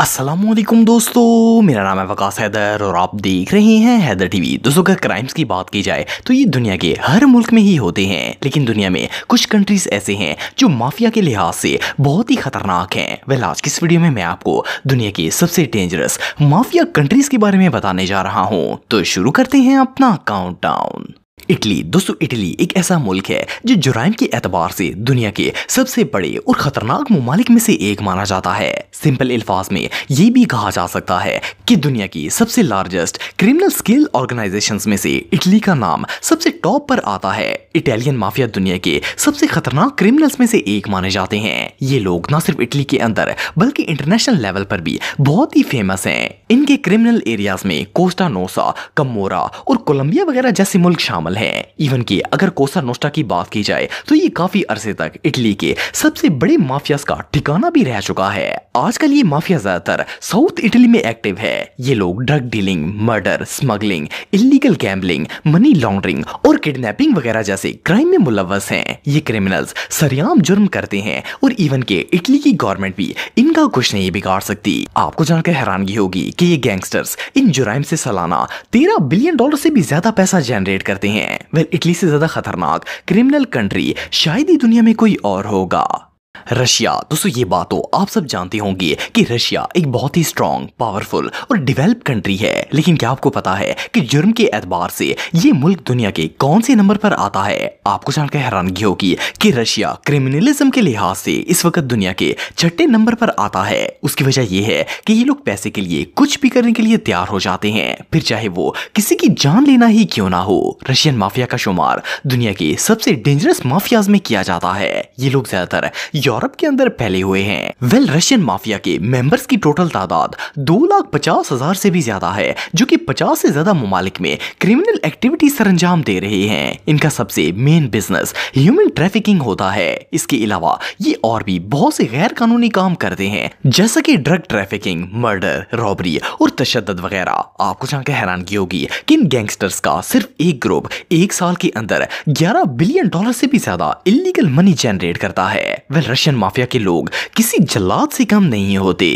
असलम दोस्तों मेरा नाम है वकास हैदर और आप देख रहे हैं हैदर टीवी दोस्तों अगर क्राइम्स की बात की जाए तो ये दुनिया के हर मुल्क में ही होते हैं लेकिन दुनिया में कुछ कंट्रीज ऐसे हैं जो माफिया के लिहाज से बहुत ही खतरनाक हैं वेल आज की इस वीडियो में मैं आपको दुनिया के सबसे डेंजरस माफिया कंट्रीज के बारे में बताने जा रहा हूँ तो शुरू करते हैं अपना काउंट इटली दोस्तों इटली एक ऐसा मुल्क है जो जुराइम के एतबार से दुनिया के सबसे बड़े और खतरनाक ममालिक में से एक माना जाता है सिंपल अल्फाज में ये भी कहा जा सकता है कि दुनिया की सबसे लार्जेस्ट क्रिमिनल स्किल ऑर्गेनाइजेशन में से इटली का नाम सबसे टॉप पर आता है इटालियन माफिया दुनिया के सबसे खतरनाक क्रिमिनल्स में से एक माने जाते हैं ये लोग न सिर्फ इटली के अंदर बल्कि इंटरनेशनल लेवल पर भी बहुत ही फेमस है इनके क्रिमिनल एरियाज में कोस्टा नोसा कमोरा और कोलम्बिया वगैरह जैसे मुल्क शामिल हैं इवन कि अगर कोसा नोस्टा की बात की जाए तो ये काफी अरसे तक इटली के सबसे बड़े माफियाज का ठिकाना भी रह चुका है आजकल ये माफिया ज्यादातर साउथ इटली में एक्टिव है ये लोग drug dealing murder smuggling illegal gambling money laundering और किडनैपिंग वगैरह जैसे क्राइम में मुलवस हैं ये क्रिमिनल्स सरेआम जुर्म करते हैं और इवन के इटली की गवर्नमेंट भी इनका कुछ नहीं बिगाड़ सकती आपको जानकर हैरानगी होगी कि ये गैंगस्टर्स इन जुराइम से सालाना तेरह बिलियन डॉलर से भी ज्यादा पैसा जनरेट करते हैं हैं वेल इटली से ज्यादा खतरनाक क्रिमिनल कंट्री शायद ही दुनिया में कोई और होगा रशिया दोस्तों ये बात तो आप सब जानते होंगे कि रशिया एक बहुत ही स्ट्रांग पावरफुल और डेवलप कंट्री है लेकिन क्या आपको पता है कि जुर्म के एतबार से ये मुल्क दुनिया के कौन से नंबर पर आता है आपको जानकर हैरानगी होगी कि रशिया क्रिमिनलिज्म के लिहाज से इस वक्त दुनिया के छठे नंबर पर आता है उसकी वजह यह है कि ये लोग पैसे के लिए कुछ भी करने के लिए तैयार हो जाते हैं फिर चाहे वो किसी की जान लेना ही क्यों ना हो रशियन माफिया का शुमार दुनिया के सबसे डेंजरस माफियाज में किया जाता है ये लोग ज्यादातर यूरोप के अंदर फैले हुए हैं वेल रशियन माफिया के मेंबर्स की टोटल तादाद दो लाख पचास हजार से भी ज्यादा है जो कि पचास से ज्यादा ममालिक में क्रिमिनल एक्टिविटी अंजाम दे रहे हैं इनका सबसे मेन बिजनेस ह्यूमन ट्रैफिकिंग होता है इसके अलावा ये और भी बहुत से गैर कानूनी काम करते हैं जैसा की ड्रग ट्रैफिकिंग मर्डर रॉबरी और तशद वगैरह आपको जानकर हैरानगी होगी कि इन गैंगस्टर्स का सिर्फ एक ग्रुप एक साल के अंदर ग्यारह बिलियन डॉलर से भी ज्यादा इलीगल मनी जनरेट करता है वेल रशियन माफिया के लोग किसी जल्लाद से कम नहीं होते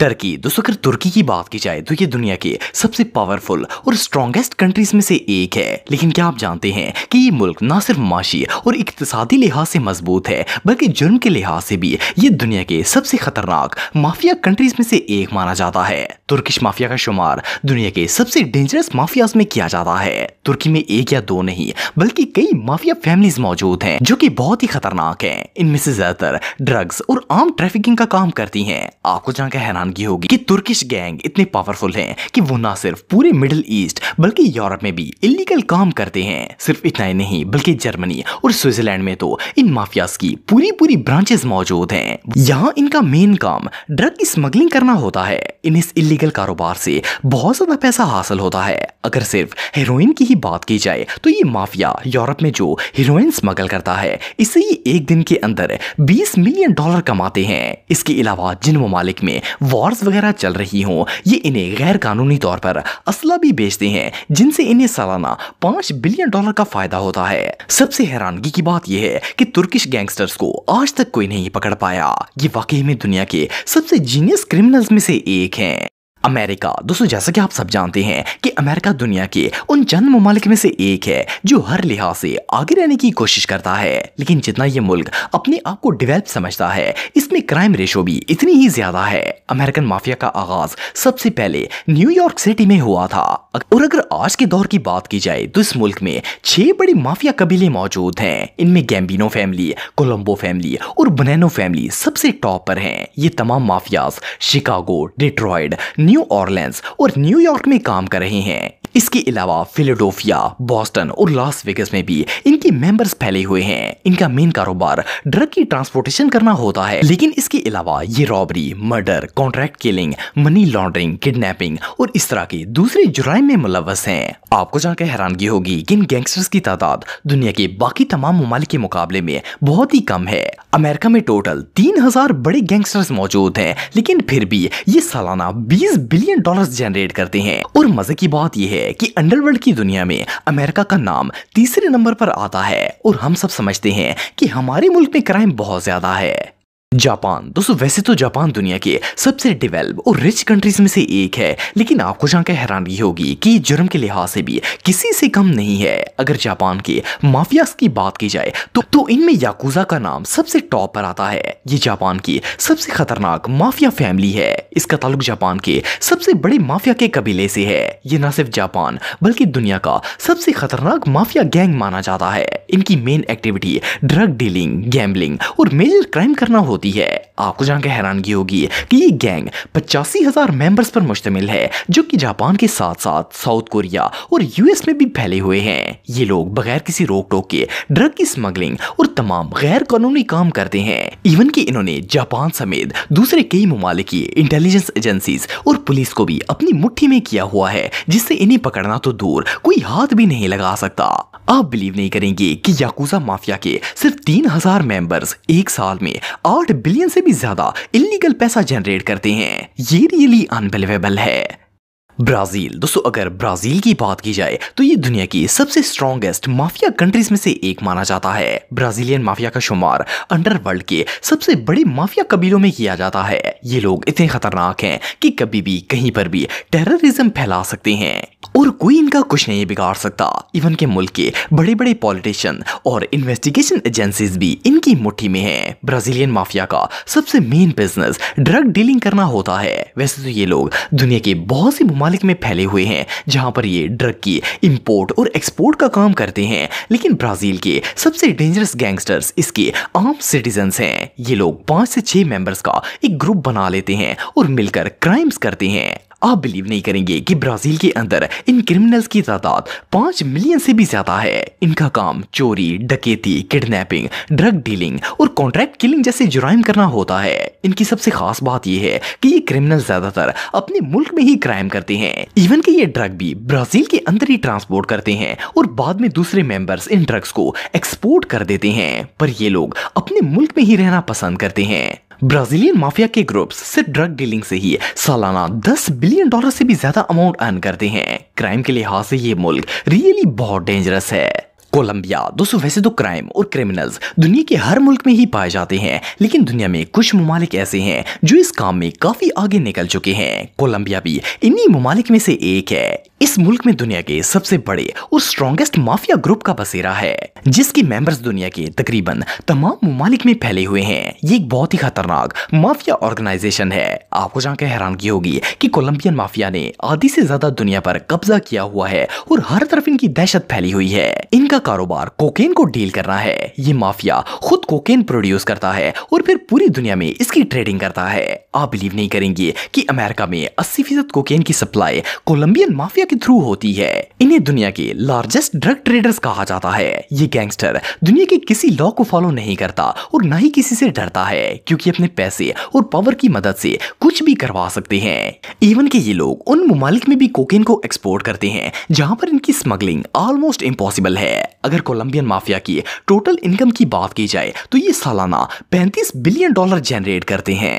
टर्की दोस्तों अगर तुर्की की बात की जाए तो ये दुनिया के सबसे पावरफुल और स्ट्रॉन्गेस्ट कंट्रीज में से एक है लेकिन क्या आप जानते हैं कि ये मुल्क ना सिर्फ माशी और इकतसादी लिहाज से मजबूत है बल्कि जुर्म के लिहाज से भी ये दुनिया के सबसे खतरनाक माफिया कंट्रीज में से एक माना जाता है तुर्किश माफिया का शुमार दुनिया के सबसे डेंजरस माफियाज में किया जाता है तुर्की में एक या दो नहीं बल्कि कई माफिया फैमिलीज मौजूद हैं जो कि बहुत ही खतरनाक हैं इनमें से ज्यादातर ड्रग्स और आम ट्रैफिकिंग का काम करती हैं आपको जानकर हैरानगी होगी कि तुर्किश गैंग इतने पावरफुल हैं कि वो ना सिर्फ पूरे मिडिल ईस्ट बल्कि यूरोप में भी इलीगल काम करते हैं सिर्फ इतना ही नहीं बल्कि जर्मनी और स्विट्जरलैंड में तो इन माफियाज की पूरी पूरी ब्रांचेस मौजूद है यहाँ इनका मेन काम ड्रग की स्मगलिंग करना होता है इन्हें इलीगल कारोबार से बहुत ज़्यादा पैसा हासिल होता है अगर सिर्फ हेरोइन की ही बात की जाए तो ये माफिया यूरोप में जो हीरोइन स्मगल करता है इससे ये एक दिन के अंदर 20 मिलियन डॉलर कमाते हैं इसके अलावा जिन ममालिक में वॉर्स वगैरह चल रही हों ये इन्हें गैर कानूनी तौर पर असला भी बेचते हैं जिनसे इन्हें सालाना पाँच बिलियन डॉलर का फायदा होता है सबसे हैरानगी की बात यह है कि तुर्किश गैंगस्टर्स को आज तक कोई नहीं पकड़ पाया ये वाकई में दुनिया के सबसे जीनियस क्रिमिनल्स में से एक हैं अमेरिका दोस्तों जैसा कि आप सब जानते हैं कि अमेरिका दुनिया के उन चंद ममालिक में से एक है जो हर लिहाज से आगे रहने की कोशिश करता है लेकिन जितना ये मुल्क अपने आप को डेवलप समझता है इसमें क्राइम रेशो भी इतनी ही ज्यादा है अमेरिकन माफिया का आगाज सबसे पहले न्यूयॉर्क सिटी में हुआ था और अगर आज के दौर की बात की जाए तो इस मुल्क में छह बड़े माफिया कबीले मौजूद हैं इनमें गैम्बिनो फैमिली कोलम्बो फैमिली और बनैनो फैमिली सबसे टॉप पर है ये तमाम mafias Chicago Detroit New Orleans और न्यूयॉर्क में काम कर रहे हैं इसके अलावा फिलेडोफिया बॉस्टन और लास वेगस में भी इनके मेंबर्स फैले हुए हैं इनका मेन कारोबार ड्रग की ट्रांसपोर्टेशन करना होता है लेकिन इसके अलावा ये robbery murder contract killing money laundering kidnapping और इस तरह के दूसरे जुराइम में मुलवस हैं आपको जानकर हैरानगी होगी कि इन गैंगस्टर्स की तादाद दुनिया के बाकी तमाम ममालिक के मुकाबले में बहुत ही कम है अमेरिका में टोटल तीन हजार बड़े गैंगस्टर्स मौजूद है लेकिन फिर भी ये सालाना बीस बिलियन डॉलर जनरेट करते हैं और मजे की बात यह है है कि अंडरवर्ल्ड की दुनिया में अमेरिका का नाम तीसरे नंबर पर आता है और हम सब समझते हैं कि हमारे मुल्क में क्राइम बहुत ज़्यादा है जापान दोस्तों वैसे तो जापान दुनिया के सबसे डेवलप और रिच कंट्रीज में से एक है लेकिन आपको जानकर हैरानी होगी कि जुर्म के लिहाज से भी किसी से कम नहीं है अगर जापान के माफिया की बात की जाए तो तो इनमें याकूजा का नाम सबसे टॉप पर आता है ये जापान की सबसे खतरनाक माफिया फैमिली है इसका ताल्लुक जापान के सबसे बड़े माफिया के कबीले से है ये न सिर्फ जापान बल्कि दुनिया का सबसे खतरनाक माफिया गैंग माना जाता है इनकी main activity drug dealing gambling और मेजर क्राइम करना होता होती है आपको जानकर हैरानगी होगी कि ये गैंग पचासी हज़ार मेंबर्स पर मुश्तमिल है जो कि जापान के साथ साथ साउथ कोरिया और यूएस में भी फैले हुए हैं ये लोग बगैर किसी रोक टोक के ड्रग की स्मगलिंग और तमाम गैर कानूनी काम करते हैं इवन की इन्होंने जापान समेत दूसरे कई ममालिक इंटेलिजेंस एजेंसी और पुलिस को भी अपनी मुठ्ठी में किया हुआ है जिससे इन्हें पकड़ना तो दूर कोई हाथ भी नहीं लगा सकता आप बिलीव नहीं करेंगे कि याकूजा माफिया के सिर्फ तीन हजार मेंबर्स एक साल में आठ बिलियन से भी ज्यादा इलीगल पैसा जनरेट करते हैं ये रियली अनबिलीवेबल है ब्राज़ील दोस्तों अगर ब्राज़ील की बात की जाए तो ये दुनिया की सबसे स्ट्रॉन्गेस्ट माफिया कंट्रीज में से एक माना जाता है ब्राज़ीलियन माफिया का शुमार अंडरवर्ल्ड के सबसे बड़े माफिया कबीलों में किया जाता है ये लोग इतने खतरनाक हैं कि कभी भी कहीं पर भी टेररिज्म फैला सकते हैं और कोई इनका कुछ नहीं बिगाड़ सकता इवन के मुल्क के बड़े बड़े पॉलिटिशियन और इन्वेस्टिगेशन एजेंसीज भी इनकी मुट्ठी में है ब्राजीलियन माफिया का सबसे मेन बिजनेस ड्रग डीलिंग करना होता है वैसे तो ये लोग दुनिया के बहुत से ममालिक में फैले हुए हैं जहाँ पर ये ड्रग की इम्पोर्ट और एक्सपोर्ट का काम करते हैं लेकिन ब्राजील के सबसे डेंजरस गैंगस्टर्स इसके आम सिटीजन हैं ये लोग पाँच से छः मेंबर्स का एक ग्रुप बना लेते हैं और मिलकर क्राइम्स करते हैं आप बिलीव नहीं करेंगे कि ब्राज़ील के अंदर इन क्रिमिनल्स की तादाद पांच मिलियन से भी ज़्यादा है इनका काम चोरी डकेती किडनैपिंग ड्रग डीलिंग और कॉन्ट्रैक्ट किलिंग जैसे जुराइम करना होता है इनकी सबसे खास बात यह है कि ये क्रिमिनल ज़्यादातर अपने मुल्क में ही क्राइम करते हैं इवन की ये ड्रग भी ब्राज़ील के अंदर ही ट्रांसपोर्ट करते हैं और बाद में दूसरे मेंबर्स इन ड्रग्स को एक्सपोर्ट कर देते हैं पर ये लोग अपने मुल्क में ही रहना पसंद करते हैं ब्राजीलियन माफिया के ग्रुप्स सिर्फ ड्रग डीलिंग से ही सालाना 10 बिलियन डॉलर से भी ज्यादा अमाउंट अर्न करते हैं क्राइम के लिहाज से ये मुल्क रियली बहुत डेंजरस है कोलंबिया दोस्तों वैसे तो क्राइम और क्रिमिनल्स दुनिया के हर मुल्क में ही पाए जाते हैं लेकिन दुनिया में कुछ ममालिक ऐसे हैं जो इस काम में काफी आगे निकल चुके हैं कोलंबिया भी इन्हीं ममालिक में से एक है इस मुल्क में दुनिया के सबसे बड़े और स्ट्रॉन्गेस्ट माफिया ग्रुप का बसेरा है जिसकी मेंबर्स दुनिया के तकरीबन तमाम ममालिक में फैले हुए हैं ये एक बहुत ही खतरनाक माफिया ऑर्गेनाइजेशन है आपको जानकर हैरानगी होगी कि कोलंबियन माफिया ने आधी से ज्यादा दुनिया पर कब्जा किया हुआ है और हर तरफ इनकी दहशत फैली हुई है इनका कारोबार कोकेन को डील करना है ये माफिया खुद कोकेन प्रोड्यूस करता है और फिर पूरी दुनिया में इसकी ट्रेडिंग करता है आप बिलीव नहीं करेंगे की अमेरिका में अस्सी फीसद कोकेन की सप्लाई कोलंबियन माफिया के थ्रू होती है इन्हें दुनिया के लार्जेस्ट ड्रग ट्रेडर्स कहा जाता है ये गैंगस्टर दुनिया के किसी लॉ को फॉलो नहीं करता और न ही किसी से डरता है क्योंकि अपने पैसे और पावर की मदद से कुछ भी करवा सकते हैं इवन के ये लोग उन ममालिक में भी कोकेन को एक्सपोर्ट करते हैं जहाँ पर इनकी स्मगलिंग ऑलमोस्ट इम्पॉसिबल है अगर कोलंबियन माफिया की टोटल इनकम की बात की जाए तो ये सालाना पैंतीस बिलियन डॉलर जनरेट करते हैं